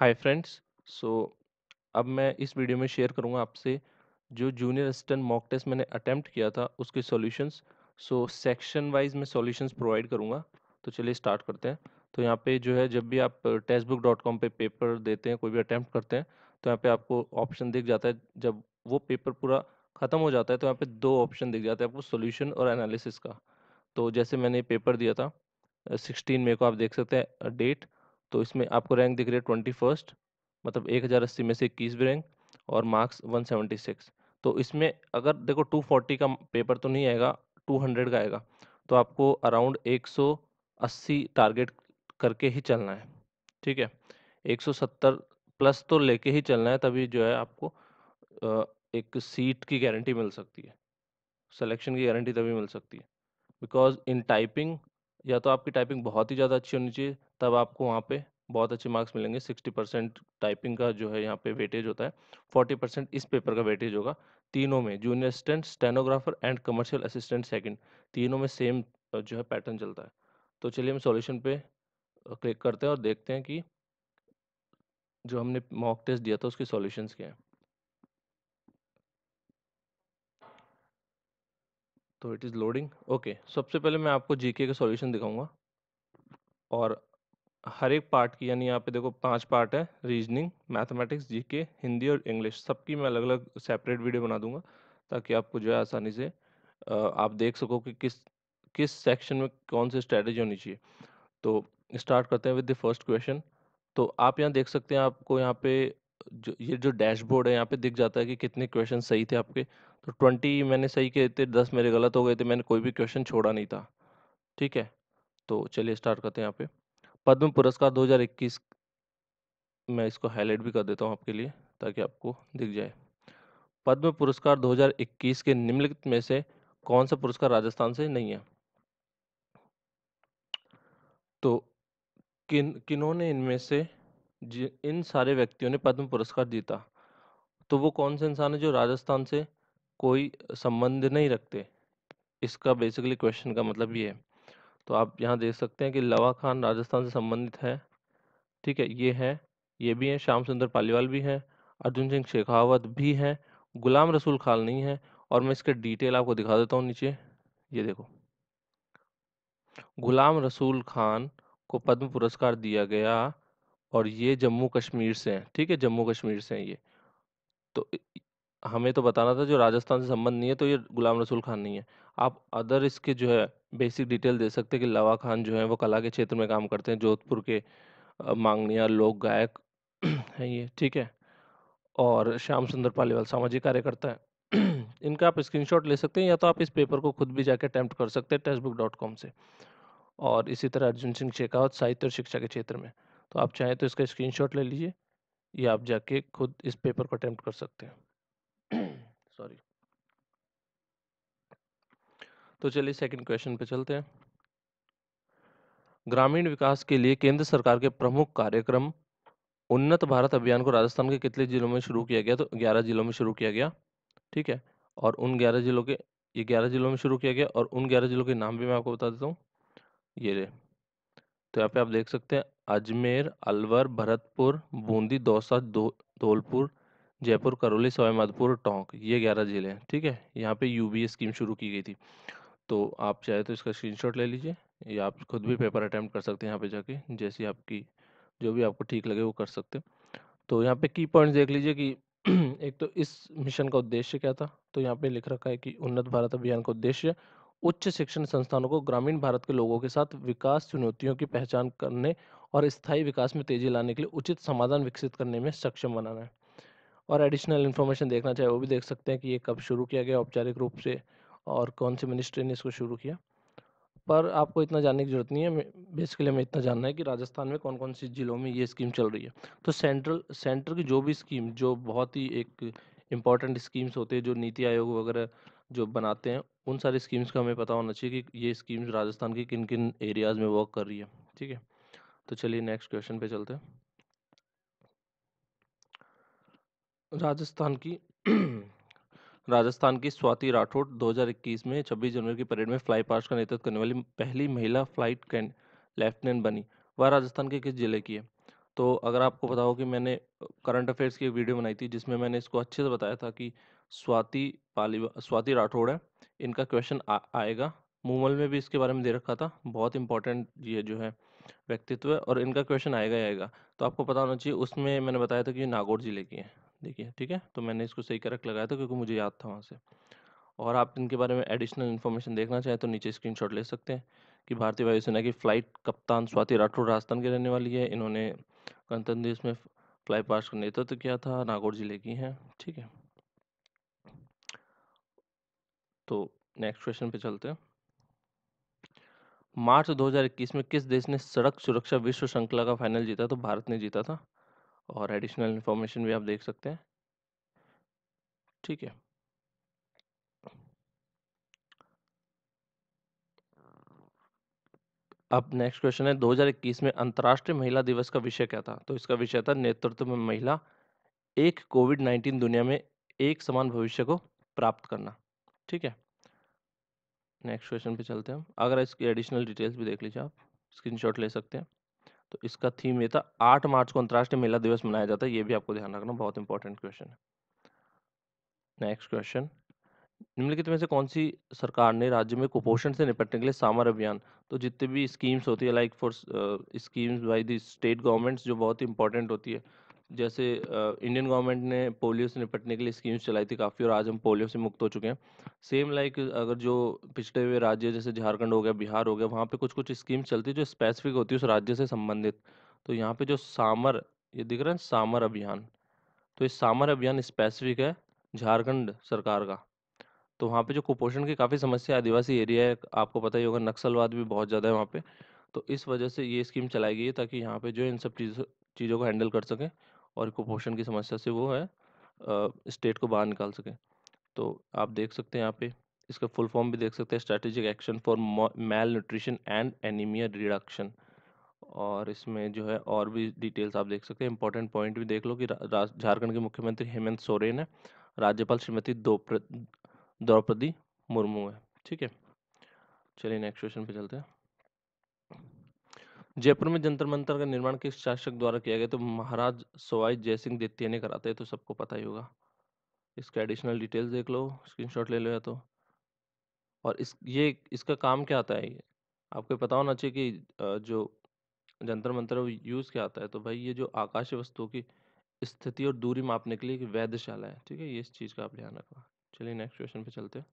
Hi friends so अब मैं इस वीडियो में शेयर करूंगा आपसे जो जूनियर असिस्टेंट मॉक टेस्ट मैंने अटेम्प्ट किया था उसके सॉल्यूशंस सो सेक्शन वाइज मैं सॉल्यूशंस प्रोवाइड करूंगा तो चलिए स्टार्ट करते हैं तो यहाँ पे जो है जब भी आप टेक्स्ट बुक डॉट कॉम पर पेपर देते हैं कोई भी अटैम्प्ट करते हैं तो यहाँ पर आपको ऑप्शन दिख जाता है जब वो पेपर पूरा ख़त्म हो जाता है तो यहाँ पर दो ऑप्शन दिख जाते हैं आपको सोल्यूशन और एनालिसिस का तो जैसे मैंने पेपर दिया था सिक्सटीन मे को आप देख सकते हैं डेट तो इसमें आपको रैंक दिख रही है ट्वेंटी फर्स्ट मतलब एक हज़ार अस्सी में से इक्कीसवीं रैंक और मार्क्स वन सेवेंटी सिक्स तो इसमें अगर देखो टू फोर्टी का पेपर तो नहीं आएगा टू हंड्रेड का आएगा तो आपको अराउंड एक सौ अस्सी टारगेट करके ही चलना है ठीक है एक सौ सत्तर प्लस तो लेके ही चलना है तभी जो है आपको एक सीट की गारंटी मिल सकती है सिलेक्शन की गारंटी तभी मिल सकती है बिकॉज इन टाइपिंग या तो आपकी टाइपिंग बहुत ही ज़्यादा अच्छी होनी चाहिए तब आपको वहाँ पे बहुत अच्छे मार्क्स मिलेंगे सिक्सटी परसेंट टाइपिंग का जो है यहाँ पे वेटेज होता है फोर्टी परसेंट इस पेपर का वेटेज होगा तीनों में junior assistant stenographer and commercial assistant second तीनों में सेम जो है पैटर्न चलता है तो चलिए हम सॉल्यूशन पे क्लिक करते हैं और देखते हैं कि जो हमने मॉक टेस्ट दिया था उसके सॉल्यूशंस क्या हैं तो इट इज़ लोडिंग ओके सबसे पहले मैं आपको जीके के सॉल्यूशन दिखाऊंगा और हर एक पार्ट की यानी यहाँ पे देखो पांच पार्ट है रीजनिंग मैथमेटिक्स जीके हिंदी और इंग्लिश सबकी मैं अलग अलग सेपरेट वीडियो बना दूंगा ताकि आपको जो है आसानी से आप देख सको कि किस किस सेक्शन में कौन सी स्ट्रेटेजी होनी चाहिए तो स्टार्ट करते हैं विद द फर्स्ट क्वेश्चन तो आप यहाँ देख सकते हैं आपको यहाँ पे जो ये जो डैशबोर्ड है यहाँ पे दिख जाता है कि कितने क्वेश्चन सही थे आपके तो ट्वेंटी मैंने सही किए थे दस मेरे गलत हो गए थे मैंने कोई भी क्वेश्चन छोड़ा नहीं था ठीक है तो चलिए स्टार्ट करते हैं यहाँ पे पद्म पुरस्कार 2021 मैं इसको हाईलाइट भी कर देता हूँ आपके लिए ताकि आपको दिख जाए पद्म पुरस्कार 2021 के निम्नलिखित में से कौन सा पुरस्कार राजस्थान से नहीं है तो किन किन्होंने इनमें से जि- इन सारे व्यक्तियों ने पद्म पुरस्कार जीता तो वो कौन से इंसान है जो राजस्थान से कोई संबंध नहीं रखते इसका बेसिकली क्वेश्चन का मतलब ये है तो आप यहाँ देख सकते हैं कि लवा खान राजस्थान से संबंधित है ठीक है ये है ये भी हैं श्याम सुंदर पालीवाल भी हैं अर्जुन सिंह शेखावत भी हैं गुलाम रसूल खान नहीं है और मैं इसके डिटेल आपको दिखा देता हूँ नीचे ये देखो गुलाम रसूल खान को पद्म पुरस्कार दिया गया और ये जम्मू कश्मीर से हैं ठीक है जम्मू कश्मीर से हैं ये तो हमें तो बताना था जो राजस्थान से संबंध नहीं है तो ये गुलाम रसूल खान नहीं है आप अदर इसके जो है बेसिक डिटेल दे सकते हैं कि लवा खान जो है वो कला के क्षेत्र में काम करते हैं जोधपुर के मांगनिया लोक गायक हैं ये ठीक है और श्याम सुंदर पालीवाल सामाजिक कार्यकर्ता है इनका आप स्क्रीनशॉट ले सकते हैं या तो आप इस पेपर को खुद भी जाके अटैम्प्ट कर सकते हैं टेक्स्ट डॉट कॉम से और इसी तरह अर्जुन सिंह शेखावत साहित्य और शिक्षा के क्षेत्र में तो आप चाहें तो इसका स्क्रीन ले लीजिए या आप जाके खुद इस पेपर को अटैम्प्ट कर सकते हैं सॉरी तो चलिए सेकंड क्वेश्चन पे चलते हैं ग्रामीण विकास के लिए केंद्र सरकार के प्रमुख कार्यक्रम उन्नत भारत अभियान को राजस्थान के कितने जिलों में शुरू किया गया तो ग्यारह जिलों में शुरू किया गया ठीक है और उन ग्यारह जिलों के ये ग्यारह जिलों में शुरू किया गया और उन ग्यारह जिलों के नाम भी मैं आपको बता देता हूँ ये रहे तो यहाँ पे आप देख सकते हैं अजमेर अलवर भरतपुर बूंदी दौसा धौलपुर धौलपुर जयपुर करौली सवाईमाधपुर टोंक ये ग्यारह ज़िले हैं ठीक है यहाँ पे यू स्कीम शुरू की गई थी तो आप चाहे तो इसका स्क्रीनशॉट ले लीजिए या आप खुद भी पेपर अटैम्प्ट कर सकते हैं यहाँ पे जाके जैसी आपकी जो भी आपको ठीक लगे वो कर सकते हैं तो यहाँ पे की पॉइंट्स देख लीजिए कि एक तो इस मिशन का उद्देश्य क्या था तो यहाँ पे लिख रखा है कि उन्नत भारत अभियान का उद्देश्य उच्च शिक्षण संस्थानों को ग्रामीण भारत के लोगों के साथ विकास चुनौतियों की पहचान करने और स्थायी विकास में तेजी लाने के लिए उचित समाधान विकसित करने में सक्षम बनाना है और एडिशनल इन्फॉर्मेशन देखना चाहे वो भी देख सकते हैं कि ये कब शुरू किया गया औपचारिक रूप से और कौन सी मिनिस्ट्री ने इसको शुरू किया पर आपको इतना जानने की ज़रूरत नहीं है बेसिकली हमें इतना जानना है कि राजस्थान में कौन कौन सी ज़िलों में ये स्कीम चल रही है तो सेंट्रल सेंटर की जो भी स्कीम जो बहुत ही एक इम्पॉर्टेंट स्कीम्स होते हैं जो नीति आयोग वगैरह जो बनाते हैं उन सारी स्कीम्स का हमें पता होना चाहिए कि ये स्कीम्स राजस्थान के किन किन एरियाज़ में वर्क कर रही है ठीक है तो चलिए नेक्स्ट क्वेश्चन पे चलते हैं राजस्थान की राजस्थान की स्वाति राठौड़ 2021 में 26 जनवरी की परेड में फ्लाई पास्ट का नेतृत्व करने वाली पहली महिला फ्लाइट कैंड लेफ्टिनेंट बनी वह राजस्थान के किस जिले की है तो अगर आपको पता हो कि मैंने करंट अफेयर्स की एक वीडियो बनाई थी जिसमें मैंने इसको अच्छे से बताया था कि स्वाति पाली स्वाति राठौड़ है इनका क्वेश्चन आएगा मूमल में भी इसके बारे में दे रखा था बहुत इंपॉर्टेंट ये जो है व्यक्तित्व और इनका क्वेश्चन आएगा ही आएगा तो आपको पता होना चाहिए उसमें मैंने बताया था कि ये नागौर जिले की है देखिए ठीक है तो मैंने इसको सही करक लगाया था क्योंकि मुझे याद था वहाँ से और आप इनके बारे में एडिशनल इन्फॉर्मेशन देखना चाहें तो नीचे स्क्रीन ले सकते हैं कि भारतीय वायुसेना की फ़्लाइट कप्तान स्वाति राठौर राजस्थान की रहने वाली है इन्होंने गणतंत्र दिवस में फ्लाई पास का नेतृत्व तो किया था नागौर जिले की हैं ठीक है तो नेक्स्ट क्वेश्चन पे चलते हैं मार्च 2021 में किस देश ने सड़क सुरक्षा विश्व श्रृंखला का फाइनल जीता तो भारत ने जीता था और एडिशनल इन्फॉर्मेशन भी आप देख सकते हैं ठीक है अब नेक्स्ट क्वेश्चन है 2021 में अंतर्राष्ट्रीय महिला दिवस का विषय क्या था तो इसका विषय था नेतृत्व में महिला एक कोविड 19 दुनिया में एक समान भविष्य को प्राप्त करना ठीक है नेक्स्ट क्वेश्चन पे चलते हैं अगर इसकी एडिशनल डिटेल्स भी देख लीजिए आप स्क्रीनशॉट ले सकते हैं तो इसका थीम ये था आठ मार्च को अंतर्राष्ट्रीय महिला दिवस मनाया जाता है ये भी आपको ध्यान रखना बहुत इंपॉर्टेंट क्वेश्चन है नेक्स्ट क्वेश्चन निम्नलिखित में से कौन सी सरकार ने राज्य में कुपोषण से निपटने के लिए सामर अभियान तो जितने भी स्कीम्स होती है like for schemes by the state governments जो बहुत इंपॉर्टेंट होती है जैसे इंडियन गवर्नमेंट ने पोलियो से निपटने के लिए स्कीम्स चलाई थी काफ़ी और आज हम पोलियो से मुक्त हो चुके हैं सेम लाइक अगर जो पिछड़े हुए राज्य जैसे झारखंड हो गया बिहार हो गया वहाँ पे कुछ कुछ स्कीम्स चलती है जो स्पेसिफिक होती है उस राज्य से संबंधित तो यहाँ पे जो सामर ये दिख रहा है सामर अभियान तो इस सामर अभियान स्पेसिफिक है झारखंड सरकार का तो वहाँ पे जो कुपोषण की काफ़ी समस्या आदिवासी एरिया है आपको पता ही होगा नक्सलवाद भी बहुत ज़्यादा है वहाँ पे तो इस वजह से ये स्कीम चलाई गई है ताकि यहाँ पे जो इन सब चीज़ों चीज़ों को हैंडल कर सकें और कुपोषण की समस्या से वो है स्टेट को बाहर निकाल सके तो आप देख सकते हैं यहाँ पे इसका फुल फॉर्म भी देख सकते हैं strategic action for male nutrition and anaemia reduction और इसमें जो है और भी डिटेल्स आप देख सकते हैं इंपॉर्टेंट पॉइंट भी देख लो कि झारखंड के मुख्यमंत्री हेमंत सोरेन है राज्यपाल श्रीमती द्रौपदी मुर्मू है ठीक है चलिए नेक्स्ट क्वेश्चन पे चलते हैं जयपुर में जंतर मंतर का निर्माण किस शासक द्वारा किया गया तो महाराज सवाई जयसिंह द्वितीय ने कराते हैं तो सबको पता ही होगा इसका एडिशनल डिटेल्स देख लो स्क्रीनशॉट ले लो या तो और इस ये इसका काम क्या आता है आपको पता होना चाहिए कि जो जंतर मंतर वो यूज़ क्या आता है तो भाई ये जो आकाशीय वस्तुओं की स्थिति और दूरी मापने के लिए एक वैधशाला है ठीक है ये इस चीज़ का आप ध्यान रखना चलिए नेक्स्ट क्वेश्चन पे चलते हैं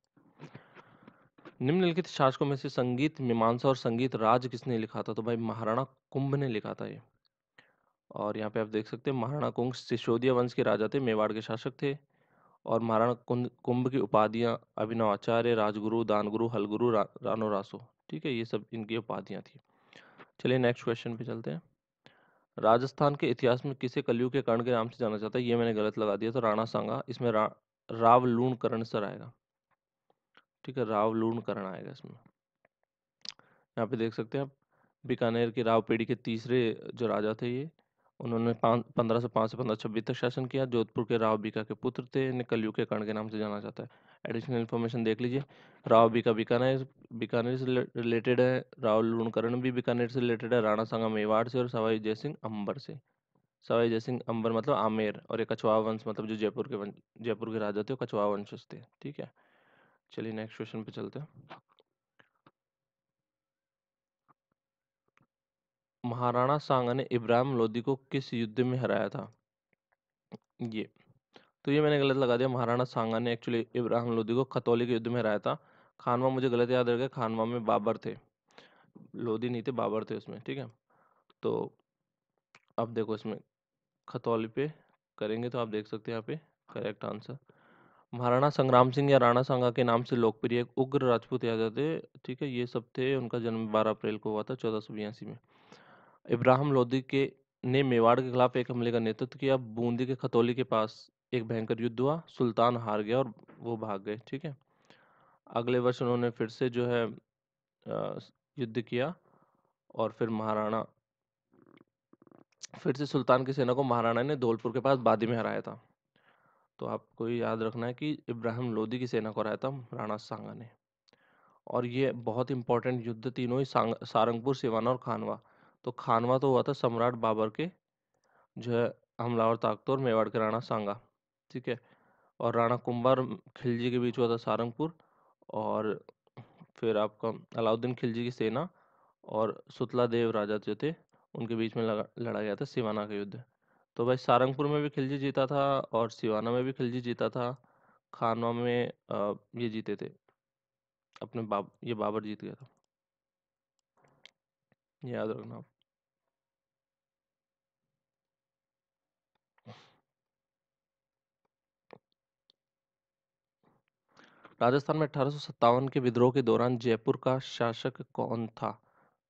निम्नलिखित शासकों में से संगीत मीमांसा और संगीत राज किसने लिखा था तो भाई महाराणा कुंभ ने लिखा था ये और यहाँ पे आप देख सकते हैं महाराणा कुंभ सिसोदिया वंश के राजा थे मेवाड़ के शासक थे और महाराणा कुंभ कुंभ की उपाधियाँ अभिनव आचार्य राजगुरु दानगुरु हलगुरु रा, रानो रासो ठीक है ये सब इनकी उपाधियाँ थी चलिए नेक्स्ट क्वेश्चन पे चलते हैं राजस्थान के इतिहास में किसे कलयुग के कर्ण के नाम से जाना जाता है ये मैंने गलत लगा दिया तो राणा सांगा इसमें रा, राव लूण करण सर आएगा ठीक है राव करण आएगा इसमें यहाँ पे देख सकते हैं आप बीकानेर के राव पीढ़ी के तीसरे जो राजा थे ये उन्होंने पंद्रह सौ पाँच से पंद्रह छब्बीस तक शासन किया जोधपुर के राव बीका के पुत्र थे इन्हें कलयुग के कर्ण के नाम से जाना जाता है एडिशनल इन्फॉर्मेशन देख लीजिए राव बीका बीकानेर बीकानेर से रिलेटेड है राव लूणकरण भी बीकानेर से रिलेटेड है राणा सांगा मेवाड़ से और सवाई जय सिंह अंबर से सवाई जय सिंह अंबर मतलब आमेर और ये कछवा वंश मतलब जो जयपुर के जयपुर के राजा थे वो कछवा वंशज थे ठीक है चलिए नेक्स्ट क्वेश्चन पे चलते हैं महाराणा सांगा ने इब्राहिम लोदी को किस युद्ध में हराया था ये तो ये मैंने गलत लगा दिया महाराणा सांगा ने एक्चुअली इब्राहिम लोदी को खतौली के युद्ध में हराया था खानवा मुझे गलत याद रखे खानवा में बाबर थे लोदी नहीं थे बाबर थे उसमें ठीक है तो अब देखो इसमें खतौली पे करेंगे तो आप देख सकते हैं यहाँ पे करेक्ट आंसर महाराणा संग्राम सिंह या राणा सांगा के नाम से लोकप्रिय एक उग्र राजपूत यादव ठीक है ये सब थे उनका जन्म 12 अप्रैल को हुआ था चौदह में इब्राहिम लोदी के ने मेवाड़ के खिलाफ एक हमले का नेतृत्व किया बूंदी के खतौली के पास एक भयंकर युद्ध हुआ सुल्तान हार गया और वो भाग गए ठीक है अगले वर्ष उन्होंने फिर से जो है युद्ध किया और फिर महाराणा फिर से सुल्तान की सेना को महाराणा ने धौलपुर के पास बादी में हराया था तो आपको ये याद रखना है कि इब्राहिम लोदी की सेना को आया था राणा सांगा ने और ये बहुत इंपॉर्टेंट युद्ध तीनों ही सारंगपुर सिवाना और खानवा तो खानवा तो हुआ था सम्राट बाबर के जो है हमलावर और मेवाड़ के राणा सांगा ठीक है और राणा कुंभार खिलजी के बीच हुआ था सारंगपुर और फिर आपका अलाउद्दीन खिलजी की सेना और सुतला देव राजा जो थे उनके बीच में लड़ा गया था सिवाना का युद्ध तो भाई सारंगपुर में भी खिलजी जीता था और सिवाना में भी खिलजी जीता था खानवा में ये जीते थे अपने बाब ये बाबर जीत गया था याद रखना राजस्थान में अठारह के विद्रोह के दौरान जयपुर का शासक कौन था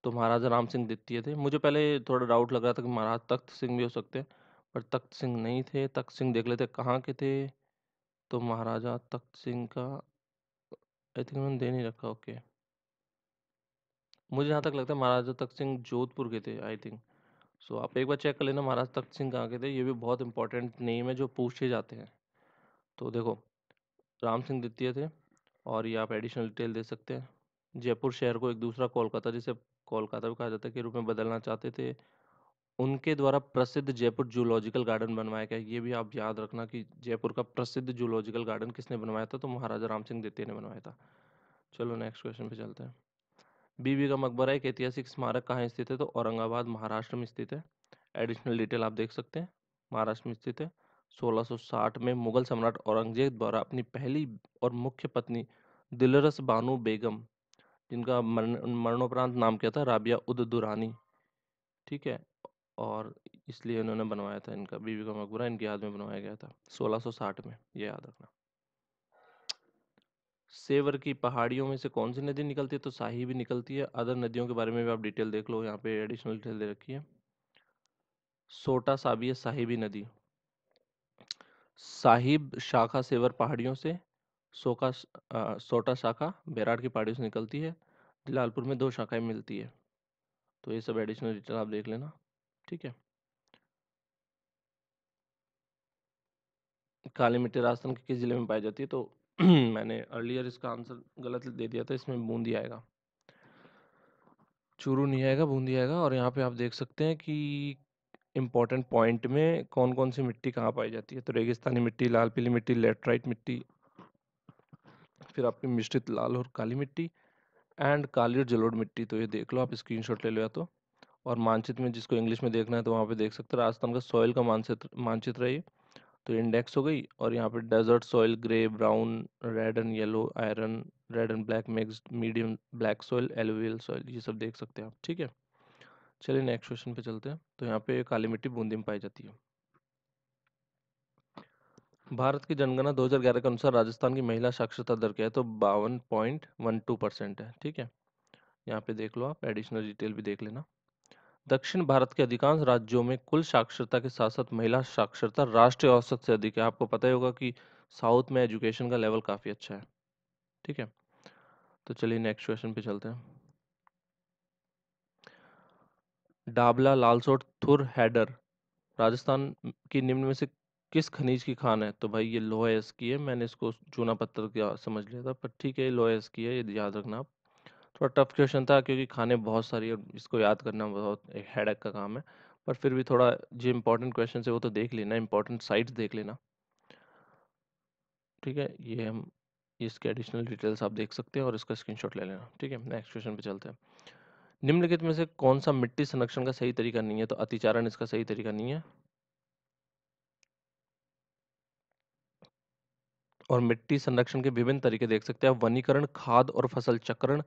तो महाराजा राम सिंह द्वितीय थे मुझे पहले थोड़ा डाउट लग रहा था कि महाराज तख्त सिंह भी हो सकते हैं पर तख्त सिंह नहीं थे तख्त सिंह देख लेते कहाँ के थे तो महाराजा तख्त सिंह का आई थिंक उन्होंने दे नहीं रखा ओके मुझे जहाँ तक लगता है महाराजा तख्त सिंह जोधपुर के थे आई थिंक सो आप एक बार चेक कर लेना महाराज तख्त सिंह कहाँ के थे ये भी बहुत इंपॉर्टेंट नेम है जो पूछे जाते हैं तो देखो राम सिंह द्वितीय थे और ये आप एडिशनल डिटेल दे सकते हैं जयपुर शहर को एक दूसरा कोलकाता जिसे कोलकाता भी कहा जाता है के रूप में बदलना चाहते थे उनके द्वारा प्रसिद्ध जयपुर जूलॉजिकल गार्डन बनवाया गया ये भी आप याद रखना कि जयपुर का प्रसिद्ध जूलॉजिकल गार्डन किसने बनवाया था तो महाराजा राम सिंह द्वितीय ने बनवाया था चलो नेक्स्ट क्वेश्चन पे चलते हैं बीबी का मकबरा एक ऐतिहासिक स्मारक कहाँ स्थित है तो औरंगाबाद महाराष्ट्र में स्थित है एडिशनल डिटेल आप देख सकते हैं महाराष्ट्र में स्थित है 1660 में मुगल सम्राट औरंगजेब द्वारा अपनी पहली और मुख्य पत्नी दिलरस बानो बेगम जिनका मरण मरणोपरांत नाम क्या था राबिया उद दुरानी ठीक है और इसलिए इन्होंने बनवाया था इनका बीबी का मकबरा इनकी याद में बनवाया गया था 1660 में ये याद रखना सेवर की पहाड़ियों में से कौन सी नदी निकलती है तो शाही भी निकलती है अदर नदियों के बारे में भी आप डिटेल देख लो यहाँ पे एडिशनल डिटेल दे रखी है सोटा है साहिबी नदी साहिब शाखा सेवर पहाड़ियों से सोका आ, सोटा शाखा बैराट की पहाड़ियों से निकलती है लालपुर में दो शाखाएं मिलती है तो ये सब एडिशनल डिटेल आप देख लेना ठीक है काली मिट्टी राजस्थान के किस जिले में पाई जाती है तो मैंने अर्लियर इसका आंसर गलत दे दिया था इसमें बूंदी आएगा चूरू नहीं आएगा बूंदी आएगा और यहाँ पे आप देख सकते हैं कि इम्पोर्टेंट पॉइंट में कौन कौन सी मिट्टी कहाँ पाई जाती है तो रेगिस्तानी मिट्टी लाल पीली मिट्टी लेटराइट मिट्टी फिर आपकी मिश्रित लाल और काली मिट्टी एंड काली और जलोड़ मिट्टी तो ये देख लो आप स्क्रीन ले लो या तो और मानचित्र में जिसको इंग्लिश में देखना है तो वहाँ पे देख सकते हैं राजस्थान का सॉइल का मानचित्र मानचित्र है तो इंडेक्स हो गई और यहाँ पे desert soil grey brown red and yellow iron red and black mix medium black soil alluvial soil ये सब देख सकते हैं आप ठीक है चलिए नेक्स्ट क्वेश्चन पे चलते हैं तो यहाँ पे काली मिट्टी बूंदी में पाई जाती है भारत की जनगणना 2011 के अनुसार राजस्थान की महिला साक्षरता दर क्या है तो बावन पॉइंट वन टू परसेंट है ठीक है यहाँ पे देख लो आप एडिशनल डिटेल भी देख लेना दक्षिण भारत के अधिकांश राज्यों में कुल साक्षरता के साथ साथ महिला साक्षरता राष्ट्रीय औसत से अधिक है आपको पता ही होगा कि साउथ में एजुकेशन का लेवल काफ़ी अच्छा है ठीक है तो चलिए नेक्स्ट क्वेश्चन पे चलते हैं डाबला लालसोट थुर हैडर राजस्थान की निम्न में से किस खनिज की खान है तो भाई ये लोहे की है मैंने इसको चूना पत्थर का समझ लिया था पर ठीक है ये की है ये याद रखना आप थोड़ा टफ क्वेश्चन था क्योंकि खाने बहुत सारी और इसको याद करना बहुत एक हेडेक का काम है पर फिर भी थोड़ा जो इम्पोर्टेंट क्वेश्चन है वो तो देख लेना इम्पोर्टेंट साइट्स देख लेना ठीक है ये हम इसके एडिशनल डिटेल्स आप देख सकते हैं और इसका स्क्रीनशॉट ले लेना ठीक है नेक्स्ट क्वेश्चन पे चलते हैं निम्नलिखित में से कौन सा मिट्टी संरक्षण का सही तरीका नहीं है तो अतिचारण इसका सही तरीका नहीं है और मिट्टी संरक्षण के विभिन्न तरीके देख सकते हैं वनीकरण खाद और फसल चक्रण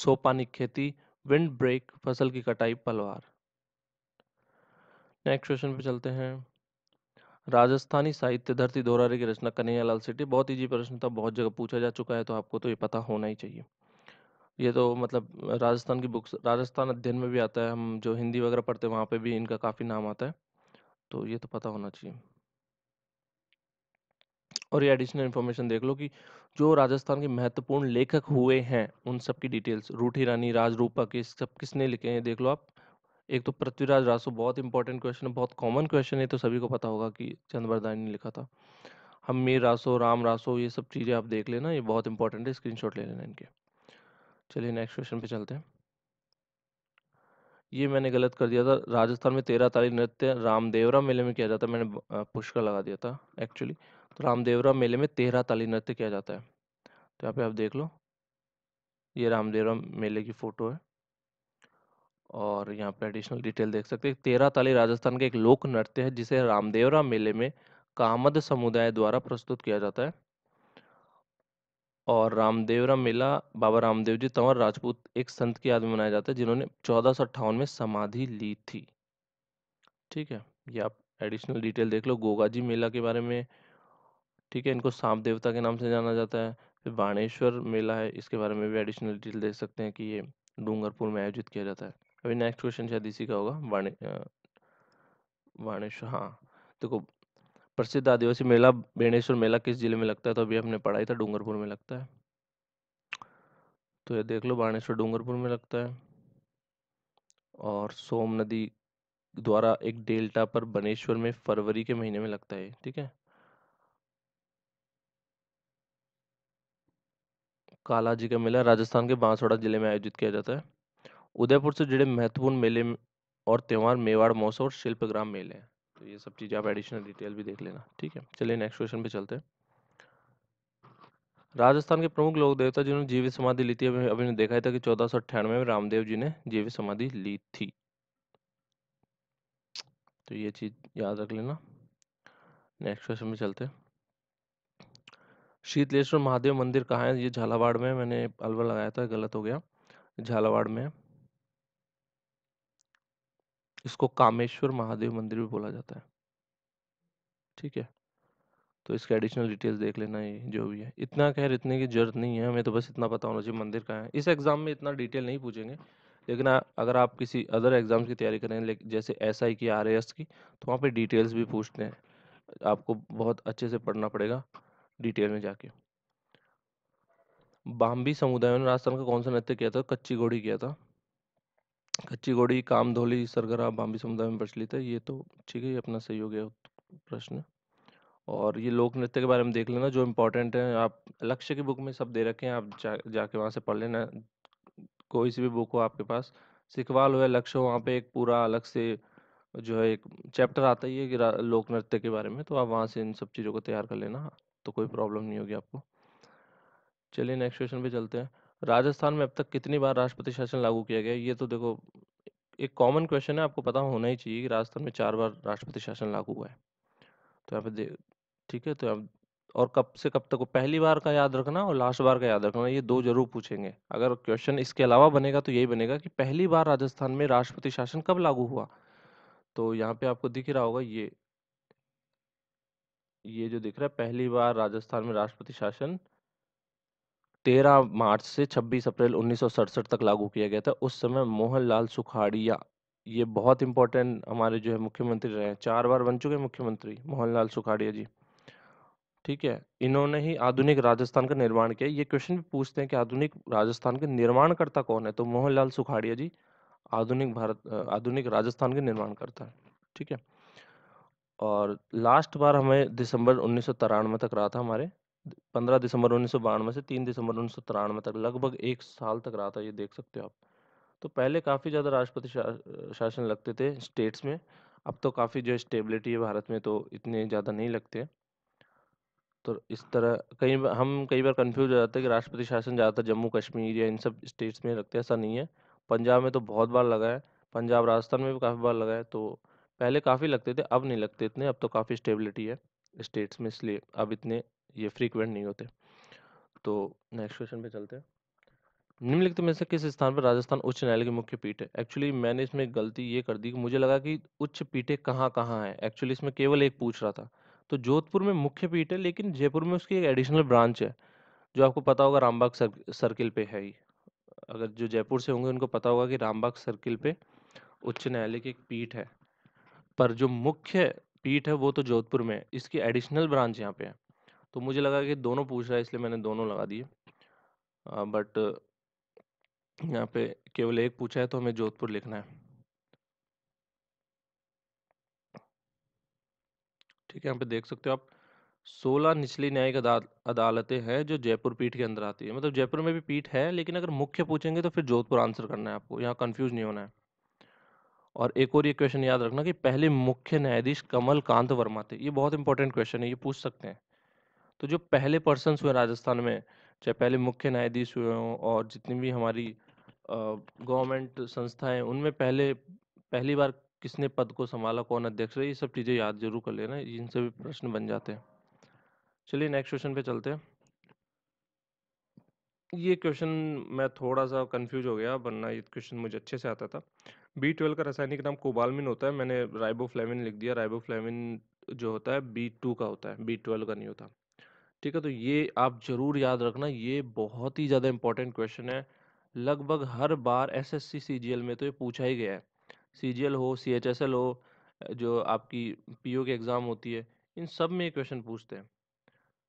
सोपानी खेती विंड ब्रेक फसल की कटाई पलवार नेक्स्ट क्वेश्चन पे चलते हैं राजस्थानी साहित्य धरती दोरारे की रचना कन्हैयालाल सिटी बहुत इजी प्रश्न था बहुत जगह पूछा जा चुका है तो आपको तो ये पता होना ही चाहिए ये तो मतलब राजस्थान की बुक्स राजस्थान अध्ययन में भी आता है हम जो हिंदी वगैरह पढ़ते हैं वहाँ पे भी इनका काफ़ी नाम आता है तो ये तो पता होना चाहिए और ये एडिशनल इन्फॉर्मेशन देख लो कि जो राजस्थान के महत्वपूर्ण लेखक हुए हैं उन सब की डिटेल्स रूठी रानी राज रूपा ये सब किसने लिखे हैं देख लो आप एक तो पृथ्वीराज रासो बहुत इंपॉर्टेंट क्वेश्चन है बहुत कॉमन क्वेश्चन है तो सभी को पता होगा कि चंद्रवरदानी ने लिखा था हम मीर रासो राम रासो ये सब चीज़ें आप देख लेना ये बहुत इंपॉर्टेंट है स्क्रीन ले लेना इनके चलिए नेक्स्ट क्वेश्चन पे चलते हैं ये मैंने गलत कर दिया था राजस्थान में तेरह तारीख नृत्य रामदेवरा मेले में किया जाता मैंने पुष्कर लगा दिया था एक्चुअली तो रामदेवरा मेले में तेरह ताली नृत्य किया जाता है तो यहाँ पे आप देख लो ये रामदेवरा मेले की फ़ोटो है और यहाँ पे एडिशनल डिटेल देख सकते हैं तेरह ताली राजस्थान का एक लोक नृत्य है जिसे रामदेवरा मेले में कामद समुदाय द्वारा प्रस्तुत किया जाता है और रामदेवरा मेला बाबा रामदेव जी तंवर राजपूत एक संत की याद में मनाया जाता है जिन्होंने चौदह में समाधि ली थी ठीक है ये आप एडिशनल डिटेल देख लो गोगाजी मेला के बारे में ठीक है इनको सांप देवता के नाम से जाना जाता है फिर बाणेश्वर मेला है इसके बारे में भी एडिशनल डिटेल देख सकते हैं कि ये डूंगरपुर में आयोजित किया जाता है अभी नेक्स्ट क्वेश्चन शायद इसी का होगा वाणे वाणेश्वर हाँ देखो प्रसिद्ध आदिवासी मेला बेणेश्वर मेला किस जिले में लगता है तो अभी हमने पढ़ाई था डूंगरपुर में लगता है तो ये देख लो बाणेश्वर डूंगरपुर में लगता है और सोम नदी द्वारा एक डेल्टा पर बनेश्वर में फरवरी के महीने में लगता है ठीक है काला जी का मेला राजस्थान के बांसवाड़ा जिले में आयोजित किया जाता है उदयपुर से जुड़े महत्वपूर्ण मेले और त्यौहार मेवाड़ महोत्सव और शिल्पग्राम मेले हैं तो ये सब चीज़ें आप एडिशनल डिटेल भी देख लेना ठीक है चलिए नेक्स्ट क्वेश्चन पे चलते हैं राजस्थान के प्रमुख लोक देवता जिन्होंने जीवित समाधि ली थी अभी अभी देखा था कि चौदह सौ अट्ठानवे में रामदेव जी ने जीवित समाधि ली थी तो ये चीज़ याद रख लेना नेक्स्ट क्वेश्चन में चलते हैं शीतलेश्वर महादेव मंदिर कहाँ है ये झालावाड़ में मैंने अलवर लगाया था गलत हो गया झालावाड़ में इसको कामेश्वर महादेव मंदिर भी बोला जाता है ठीक है तो इसका एडिशनल डिटेल्स देख लेना ये जो भी है इतना खैर इतने की जरूरत नहीं है हमें तो बस इतना पता होना चाहिए मंदिर कहाँ है इस एग्ज़ाम में इतना डिटेल नहीं पूछेंगे लेकिन अगर आप किसी अदर एग्ज़ाम्स की तैयारी करें जैसे एस आई की आर की तो वहाँ पर डिटेल्स भी पूछते हैं आपको बहुत अच्छे से पढ़ना पड़ेगा डिटेल में जाके बाम्बी समुदायों ने राजस्थान का कौन सा नृत्य किया था कच्ची घोड़ी किया था कच्ची घोड़ी कामधोली सरगरा बाम्बी समुदाय में प्रचलित है ये तो ठीक है ये अपना सही हो गया प्रश्न और ये लोक नृत्य के बारे में देख लेना जो इम्पोर्टेंट है आप लक्ष्य की बुक में सब दे रखे हैं आप जा जाके वहाँ से पढ़ लेना कोई सी भी बुक हो आपके पास सिखवाल हो या लक्ष्य हो वहाँ पे एक पूरा अलग से जो है एक चैप्टर आता ही है लोक नृत्य के बारे में तो आप वहाँ से इन सब चीज़ों को तैयार कर लेना तो कोई प्रॉब्लम नहीं होगी आपको चलिए नेक्स्ट क्वेश्चन पे चलते हैं राजस्थान में अब तक कितनी बार राष्ट्रपति शासन लागू किया गया ये तो देखो एक कॉमन क्वेश्चन है आपको पता होना ही चाहिए कि राजस्थान में चार बार राष्ट्रपति शासन लागू हुआ है तो यहाँ पे ठीक है तो आप और कब से कब तक वो पहली बार का याद रखना और लास्ट बार का याद रखना ये दो जरूर पूछेंगे अगर क्वेश्चन इसके अलावा बनेगा तो यही बनेगा कि पहली बार राजस्थान में राष्ट्रपति शासन कब लागू हुआ तो यहाँ पे आपको दिख रहा होगा ये ये जो दिख रहा है पहली बार राजस्थान में राष्ट्रपति शासन 13 मार्च से 26 अप्रैल उन्नीस तक लागू किया गया था उस समय मोहन लाल सुखाड़िया ये बहुत इंपॉर्टेंट हमारे जो है मुख्यमंत्री रहे हैं चार बार बन चुके मुख्यमंत्री मोहन लाल सुखाड़िया जी ठीक है इन्होंने ही आधुनिक राजस्थान का निर्माण किया ये क्वेश्चन भी पूछते हैं कि आधुनिक राजस्थान के निर्माणकर्ता कौन है तो मोहनलाल सुखाड़िया जी आधुनिक भारत आधुनिक राजस्थान के निर्माण करता है ठीक है और लास्ट बार हमें दिसंबर उन्नीस सौ तिरानवे तक रहा था हमारे पंद्रह दिसंबर उन्नीस सौ बानवे से तीन दिसंबर उन्नीस सौ तिरानवे तक लगभग एक साल तक रहा था ये देख सकते हो आप तो पहले काफ़ी ज़्यादा राष्ट्रपति शा, शासन लगते थे स्टेट्स में अब तो काफ़ी जो स्टेबिलिटी है भारत में तो इतने ज़्यादा नहीं लगते तो इस तरह कई बार हम कई बार कंफ्यूज हो जाते हैं कि राष्ट्रपति शासन ज़्यादातर जम्मू कश्मीर या इन सब स्टेट्स में लगते हैं ऐसा नहीं है पंजाब में तो बहुत बार लगा है पंजाब राजस्थान में भी काफ़ी बार लगा है तो पहले काफ़ी लगते थे अब नहीं लगते इतने अब तो काफ़ी स्टेबिलिटी है स्टेट्स में इसलिए अब इतने ये फ्रीक्वेंट नहीं होते तो नेक्स्ट क्वेश्चन पे चलते हैं निम्नलिखित में से किस स्थान पर राजस्थान उच्च न्यायालय की मुख्य पीठ है एक्चुअली मैंने इसमें गलती ये कर दी कि मुझे लगा कि उच्च पीठें कहाँ कहाँ हैं एक्चुअली इसमें केवल एक पूछ रहा था तो जोधपुर में मुख्य पीठ है लेकिन जयपुर में उसकी एक एडिशनल ब्रांच है जो आपको पता होगा रामबाग सर, सर्किल पे है ही अगर जो जयपुर से होंगे उनको पता होगा कि रामबाग सर्किल पे उच्च न्यायालय की एक पीठ है पर जो मुख्य पीठ है वो तो जोधपुर में है, इसकी एडिशनल ब्रांच यहाँ पे है तो मुझे लगा कि दोनों पूछ रहा है इसलिए मैंने दोनों लगा दिए बट यहाँ पे केवल एक पूछा है तो हमें जोधपुर लिखना है ठीक है यहाँ पे देख सकते हो आप सोलह निचली न्यायिक अदालतें हैं जो जयपुर पीठ के अंदर आती है मतलब जयपुर में भी पीठ है लेकिन अगर मुख्य पूछेंगे तो फिर जोधपुर आंसर करना है आपको यहाँ कंफ्यूज नहीं होना है और एक और ये क्वेश्चन याद रखना कि पहले मुख्य न्यायाधीश कमल कांत वर्मा थे ये बहुत इंपॉर्टेंट क्वेश्चन है ये पूछ सकते हैं तो जो पहले पर्सन हुए राजस्थान में चाहे पहले मुख्य न्यायाधीश हुए हों और जितनी भी हमारी गवर्नमेंट संस्थाएं उनमें पहले पहली बार किसने पद को संभाला कौन अध्यक्ष रहे ये सब चीज़ें याद जरूर कर लेना इनसे भी प्रश्न बन जाते हैं चलिए नेक्स्ट क्वेश्चन पे चलते हैं ये क्वेश्चन मैं थोड़ा सा कंफ्यूज हो गया वरना ये क्वेश्चन मुझे अच्छे से आता था बी ट्वेल्व का रासायनिक नाम कोबालमिन होता है मैंने राइबोफ्लेविन लिख दिया राइबोफ्लेविन जो होता है बी टू का होता है बी ट्वेल्व का नहीं होता ठीक है तो ये आप जरूर याद रखना ये बहुत ही ज़्यादा इंपॉर्टेंट क्वेश्चन है लगभग हर बार S S C C G L में तो ये पूछा ही गया है सी जी एल हो सी एच एस एल हो जो आपकी पी ओ की एग्ज़ाम होती है इन सब में ये क्वेश्चन पूछते हैं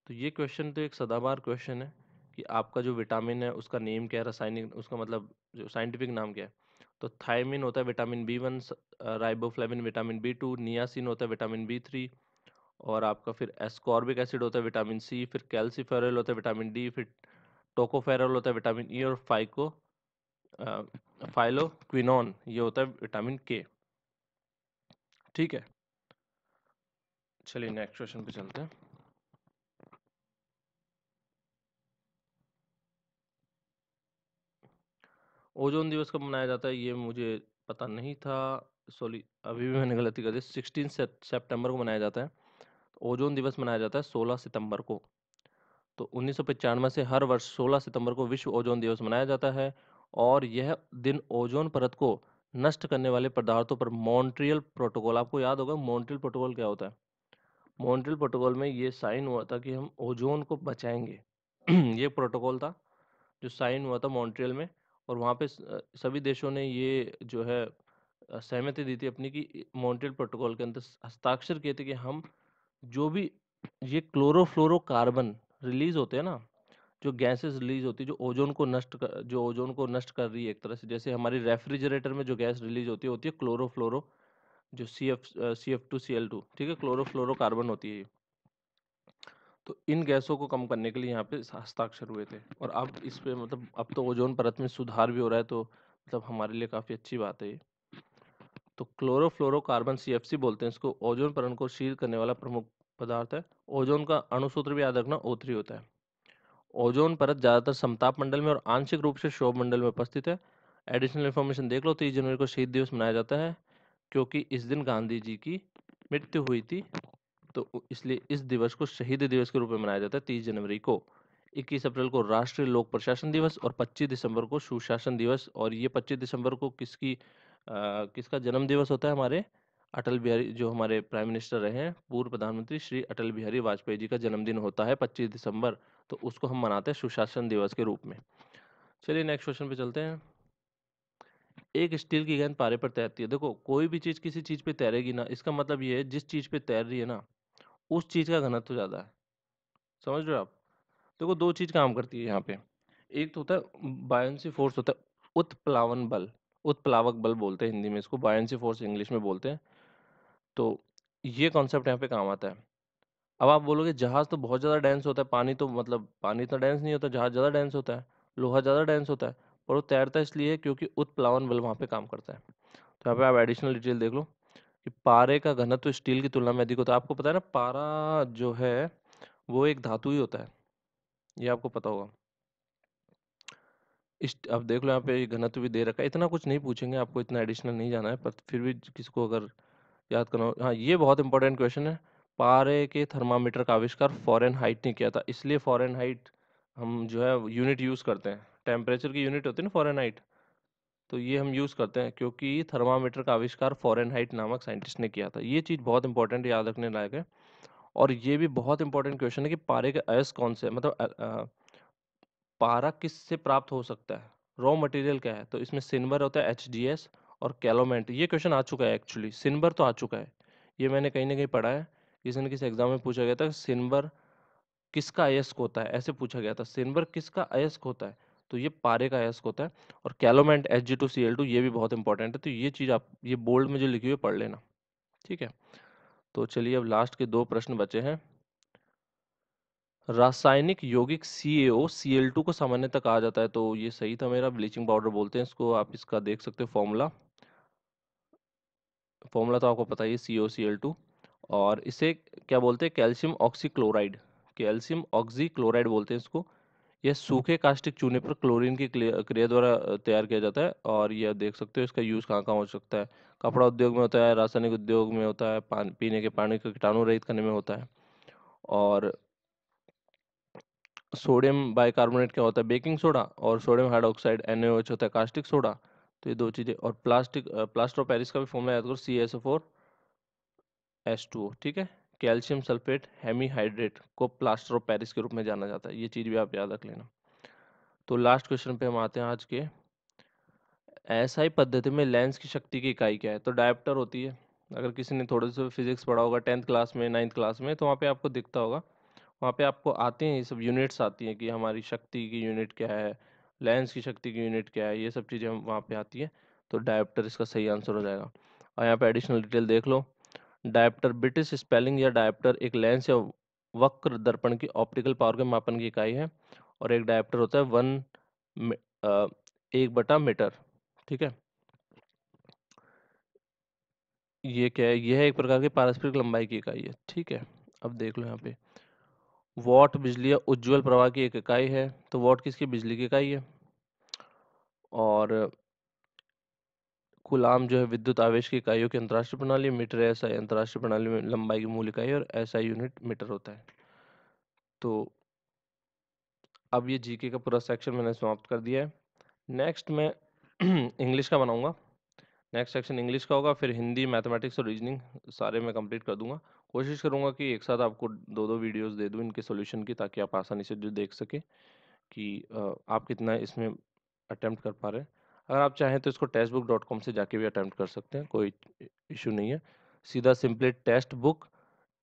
तो ये क्वेश्चन तो एक सदाबार क्वेश्चन है कि आपका जो विटामिन है उसका नेम क्या है रासायनिक उसका मतलब जो साइंटिफिक नाम क्या है तो थायमिन होता है vitamin B one riboflavin vitamin B two niacin होता है विटामिन बी थ्री और आपका फिर एस्कॉर्बिक एसिड होता है विटामिन सी फिर कैल्सीफेरल होता है विटामिन डी फिर टोकोफेरल होता है विटामिन ई और फाइको फाइलोक्विनॉन ये होता है विटामिन के ठीक है चलिए नेक्स्ट क्वेश्चन पे चलते हैं ओजोन दिवस कब मनाया जाता है ये मुझे पता नहीं था सॉरी अभी भी मैंने गलती कर दी सिक्सटीन सेप्टेम्बर को मनाया जाता है तो ओजोन दिवस मनाया जाता है सोलह सितम्बर को तो उन्नीस से हर वर्ष सोलह सितम्बर को विश्व ओजोन दिवस मनाया जाता है और यह दिन ओजोन परत को नष्ट करने वाले पदार्थों पर मॉन्ट्रियल प्रोटोकॉल आपको याद होगा मॉन्ट्रियल प्रोटोकॉल क्या होता है मॉन्ट्रियल प्रोटोकॉल में ये साइन हुआ था कि हम ओजोन को बचाएंगे ये प्रोटोकॉल था जो साइन हुआ था मॉन्ट्रियल में और वहाँ पे सभी देशों ने ये जो है सहमति दी थी अपनी कि मॉन्ट्रियल प्रोटोकॉल के अंदर हस्ताक्षर किए थे कि हम जो भी ये क्लोरोफ्लोरोकार्बन रिलीज होते हैं ना जो गैसेस रिलीज होती है जो ओजोन को नष्ट कर जो ओजोन को नष्ट कर रही है एक तरह से जैसे हमारी रेफ्रिजरेटर में जो गैस रिलीज होती है होती है क्लोरोफ्लोरो जो C F C F two C L two ठीक है क्लोरोफ्लोरोकार्बन होती है ये तो इन गैसों को कम करने के लिए यहाँ पे हस्ताक्षर हुए थे और अब इस पे मतलब अब तो ओजोन परत में सुधार भी हो रहा है तो मतलब हमारे लिए काफ़ी अच्छी बात है ये तो क्लोरोफ्लोरोकार्बन सी बोलते हैं इसको ओजोन परन को शील करने वाला प्रमुख पदार्थ है ओजोन का अणुसूत्र भी याद रखना ओथरी होता है ओजोन परत ज़्यादातर समताप मंडल में और आंशिक रूप से शोभ मंडल में उपस्थित है एडिशनल इन्फॉर्मेशन देख लो तीस जनवरी को शहीद दिवस मनाया जाता है क्योंकि इस दिन गांधी जी की मृत्यु हुई थी तो इसलिए इस दिवस को शहीद दिवस के रूप में मनाया जाता है तीस जनवरी को इक्कीस अप्रैल को राष्ट्रीय लोक प्रशासन दिवस और पच्चीस दिसंबर को सुशासन दिवस और ये पच्चीस दिसंबर को किसकी आ, किसका जन्म दिवस होता है हमारे अटल बिहारी जो हमारे प्राइम मिनिस्टर रहे हैं पूर्व प्रधानमंत्री श्री अटल बिहारी वाजपेयी जी का जन्मदिन होता है 25 दिसंबर तो उसको हम मनाते हैं सुशासन दिवस के रूप में चलिए नेक्स्ट क्वेश्चन पे चलते हैं एक स्टील की गेंद पारे पर तैरती है देखो कोई भी चीज़ किसी चीज़ पे तैरेगी ना इसका मतलब ये है जिस चीज़ पे तैर रही है ना उस चीज़ का घनत्व ज़्यादा है समझ रहे हो आप देखो दो चीज़ काम करती है यहाँ पे एक तो होता है बायोन्सी फोर्स होता है उत्प्लावन बल उत्प्लावक बल बोलते हैं हिंदी में इसको बायोन्सी फोर्स इंग्लिश में बोलते हैं तो ये कॉन्सेप्ट यहाँ पे काम आता है अब आप बोलोगे जहाज़ तो बहुत ज़्यादा डेंस होता है पानी तो मतलब पानी इतना डेंस नहीं होता जहाज़ ज़्यादा डेंस होता है लोहा ज़्यादा डेंस होता है पर वो तैरता इसलिए क्योंकि उत्प्लावन बल वहाँ पर काम करता है तो यहाँ पे आप एडिशनल डिटेल देख लो कि पारे का घनत्व स्टील की तुलना में अधिक होता है आपको पता है ना पारा जो है वो एक धातु ही होता है ये आपको पता होगा इस अब देख लो यहाँ पे घनत्व भी दे रखा है इतना कुछ नहीं पूछेंगे आपको इतना एडिशनल नहीं जाना है पर फिर भी किसी को अगर याद करना हो हाँ ये बहुत इंपॉर्टेंट क्वेश्चन है पारे के थर्मामीटर का आविष्कार फॉरन हाइट ने किया था इसलिए फॉरन हाइट हम जो है यूनिट यूज़ करते हैं टेम्परेचर की यूनिट होती है ना फ़ॉरन हाइट तो ये हम यूज़ करते हैं क्योंकि थर्मामीटर का आविष्कार फॉरन हाइट नामक साइंटिस्ट ने किया था ये चीज़ बहुत इंपॉर्टेंट याद रखने लायक है और ये भी बहुत इंपॉर्टेंट क्वेश्चन है कि पारे का अयस कौन से मतलब पारा किस से प्राप्त हो सकता है रॉ मटेरियल क्या है तो इसमें सिनबर होता है एच डी एस और कैलोमेंट ये क्वेश्चन आ चुका है एक्चुअली सिनबर तो आ चुका है ये मैंने कहीं ना कहीं पढ़ा है किसी न किसी एग्जाम में पूछा गया था सिनबर किसका अयस्क होता है ऐसे पूछा गया था सिनबर किसका अयस्क होता है तो ये पारे का एस्क होता है और calomel H G two C L two ये भी बहुत इंपॉर्टेंट है तो ये चीज़ आप ये बोल्ड में जो लिखी हुई है पढ़ लेना ठीक है तो चलिए अब लास्ट के दो प्रश्न बचे हैं रासायनिक यौगिक सी ए ओ सी एल टू को सामान्य तक कहा जाता है तो ये सही था मेरा ब्लीचिंग पाउडर बोलते हैं इसको आप इसका देख सकते हो फॉर्मूला फॉर्मूला तो आपको पता ही सी ओ सी एल टू और इसे क्या बोलते हैं कैल्शियम ऑक्सीक्लोराइड कैल्शियम ऑक्सीक्लोराइड बोलते हैं इसको यह हाँ। सूखे कास्टिक चूने पर क्लोरीन की क्रिया द्वारा तैयार किया जाता है और यह देख सकते हो इसका यूज़ कहाँ कहाँ हो सकता है कपड़ा उद्योग में होता है रासायनिक उद्योग में होता है पान पीने के पानी को कीटाणु रहित करने में होता है और सोडियम बाइकार्बोनेट क्या होता है बेकिंग सोडा और सोडियम हाइड्रोक्साइड एन होता है कास्टिक सोडा तो ये दो चीज़ें और प्लास्टिक प्लास्टर ऑफ का भी है याद करो C S four S two ठीक है कैल्शियम सल्फेट हेमीहाइड्रेट को प्लास्टर ऑफ पेरिस के रूप में जाना जाता है ये चीज़ भी आप याद रख लेना तो लास्ट क्वेश्चन पे हम आते हैं आज के ऐसा ही पद्धति में लेंस की शक्ति की इकाई क्या है तो डायप्टर होती है अगर किसी ने थोड़े से फिजिक्स पढ़ा होगा टेंथ क्लास में नाइन्थ क्लास में तो वहाँ पे आपको दिखता होगा वहाँ पे आपको आते हैं ये सब यूनिट्स आती हैं कि हमारी शक्ति की यूनिट क्या है लेंस की शक्ति की यूनिट क्या है ये सब चीज़ें हम वहाँ पे आती है तो डायप्टर इसका सही आंसर हो जाएगा और यहाँ पर एडिशनल डिटेल देख लो डायप्टर ब्रिटिश स्पेलिंग या डायप्टर एक लेंस या वक्र दर्पण की ऑप्टिकल पावर के मापन की इकाई है और एक डायप्टर होता है वन एक बटा मीटर ठीक है ये क्या है यह है एक प्रकार की पारस्परिक लंबाई की इकाई है ठीक है अब देख लो यहाँ पे वॉट बिजली या उज्ज्वल प्रवाह की एक इकाई है तो वॉट किसकी बिजली की इकाई है और कुलाम जो है विद्युत आवेश की इकाइयों की अंतर्राष्ट्रीय प्रणाली मीटर एसआई अंतर्राष्ट्रीय प्रणाली में लंबाई की मूल इकाई और ऐसा यूनिट मीटर होता है तो अब ये जीके का पूरा सेक्शन मैंने समाप्त कर दिया है नेक्स्ट मैं इंग्लिश का बनाऊंगा नेक्स्ट सेक्शन इंग्लिश का होगा फिर हिंदी मैथमेटिक्स और रीजनिंग सारे मैं कंप्लीट कर दूंगा कोशिश करूंगा कि एक साथ आपको दो दो वीडियोस दे दूं इनके सॉल्यूशन की ताकि आप आसानी से जो देख सके कि आप कितना इसमें अटेम्प्ट कर पा रहे हैं अगर आप चाहें तो इसको टेस्ट बुक डॉट कॉम से जाके भी अटैम्प्ट कर सकते हैं कोई इशू नहीं है सीधा simply test book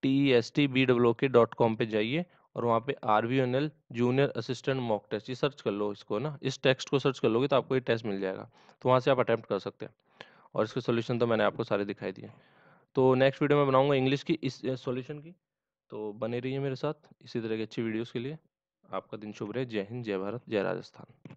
T S T B W K dot com पर जाइए और वहाँ पे R V N L junior assistant mock test ये सर्च कर लो इसको ना इस टेक्स्ट को सर्च कर लोगे तो आपको ये टेस्ट मिल जाएगा तो वहाँ से आप अटैम्प्ट कर सकते हैं और इसके सोल्यूशन तो मैंने आपको सारे दिखाई दिए तो नेक्स्ट वीडियो में बनाऊँगा इंग्लिश की इस सोल्यूशन की तो बने रहिए मेरे साथ इसी तरह की अच्छी वीडियोज़ के लिए आपका दिन शुभ रहे जय हिंद जय भारत जय राजस्थान